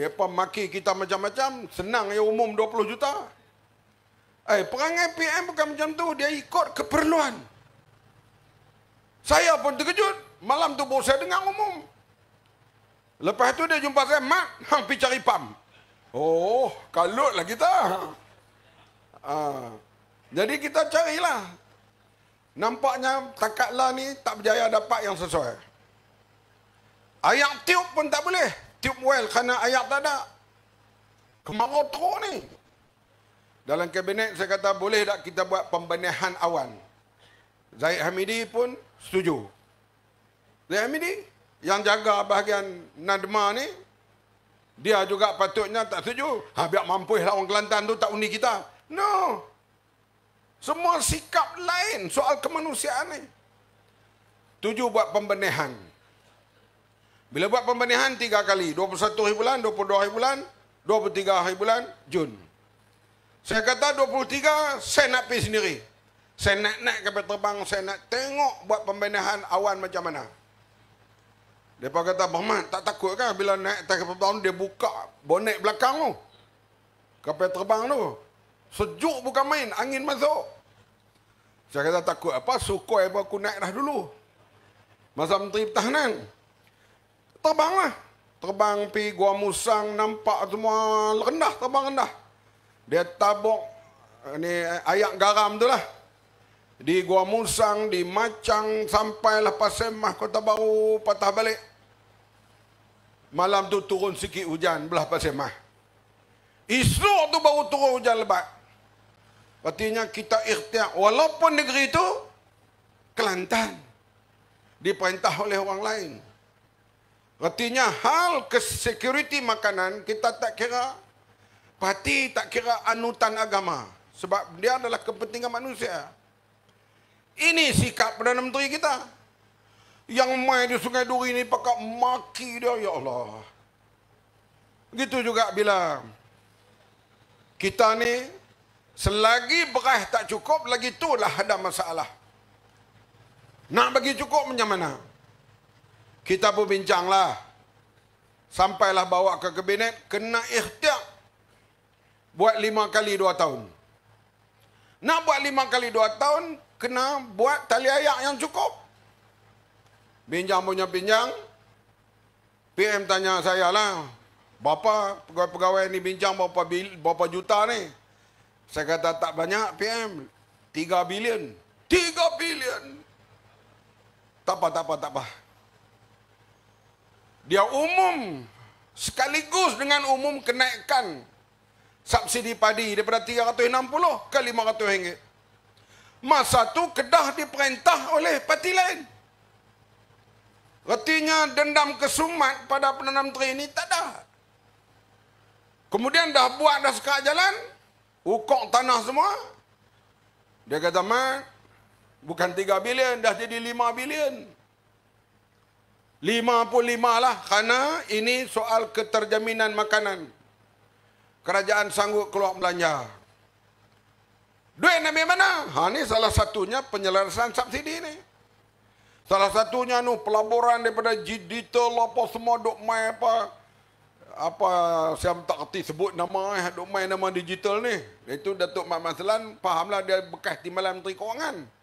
Mereka maki kita macam-macam. Senang yang umum 20 juta. Eh, perangai PM bukan macam tu. Dia ikut keperluan. Saya pun terkejut. Malam tu baru saya dengar umum. Lepas tu dia jumpa saya, Mak, hang pergi cari PAM. Oh, kalutlah kita. Ha. Ha. Jadi kita carilah. Nampaknya takatlah ni tak berjaya dapat yang sesuai. Ayak tiup pun tak boleh tip well kerana ayat tak ada. Kemarau teruk ni. Dalam kabinet saya kata boleh tak kita buat pembenihan awan. Zaid Hamidi pun setuju. Zaid Hamidi yang jaga bahagian Nadma ni dia juga patutnya tak setuju. Ha biar mampu lah orang Kelantan tu tak undi kita. No. Semua sikap lain soal kemanusiaan ni. Tujuh buat pembenihan. Bila buat pembenihan tiga kali, 21 hari bulan, 22 hari bulan, 23 hari bulan, Jun. Saya kata 23, saya nak pergi sendiri. Saya nak naik kapal terbang, saya nak tengok buat pembenihan awan macam mana. Dia pun kata, Berman, tak takut kan bila naik atas kapal terbang dia buka bonek belakang tu. Kapal terbang tu. Sejuk bukan main, angin masuk. Saya kata, takut apa, sukoi apa aku naik dah dulu. Masa Menteri Pertahanan, terbanglah. Terbang pi gua musang nampak semua rendah terbang rendah. Dia tabuk eh, ni eh, ayak garam tu lah. Di gua musang, di macang sampai lepas semah kota baru patah balik. Malam tu turun sikit hujan belah pasemah. Isu tu baru turun hujan lebat. Artinya kita ikhtiar walaupun negeri itu Kelantan diperintah oleh orang lain. Artinya hal security makanan kita tak kira parti tak kira anutan agama sebab dia adalah kepentingan manusia. Ini sikap Perdana Menteri kita. Yang main di Sungai Duri ini pakak maki dia ya Allah. Begitu juga bila kita ni selagi beras tak cukup lagi itulah ada masalah. Nak bagi cukup macam mana? Kita pun bincanglah. Sampailah bawa ke kabinet, kena ikhtiar. Buat lima kali dua tahun. Nak buat lima kali dua tahun, kena buat tali ayak yang cukup. Bincang punya bincang. PM tanya saya lah. Bapa pegawai-pegawai ni bincang berapa, bil, berapa juta ni? Saya kata tak banyak PM. Tiga bilion. Tiga bilion. Tak apa, tak apa, tak apa dia umum sekaligus dengan umum kenaikan subsidi padi daripada 360 ke 500 ringgit. Masa tu Kedah diperintah oleh parti lain. Artinya dendam kesumat pada penanam Menteri ini tak ada. Kemudian dah buat dah sekat jalan, ukok tanah semua. Dia kata, Mak, bukan 3 bilion, dah jadi 5 bilion. Lima pun lima lah. Kerana ini soal keterjaminan makanan. Kerajaan sanggup keluar belanja. Duit nak mana? Ha, ini salah satunya penyelarasan subsidi ni. Salah satunya nu pelaburan daripada digital apa semua duk main apa. Apa, saya tak kerti sebut nama eh, duk main nama digital ni. Itu Datuk Mat Maslan fahamlah dia bekas timbalan Menteri Kewangan.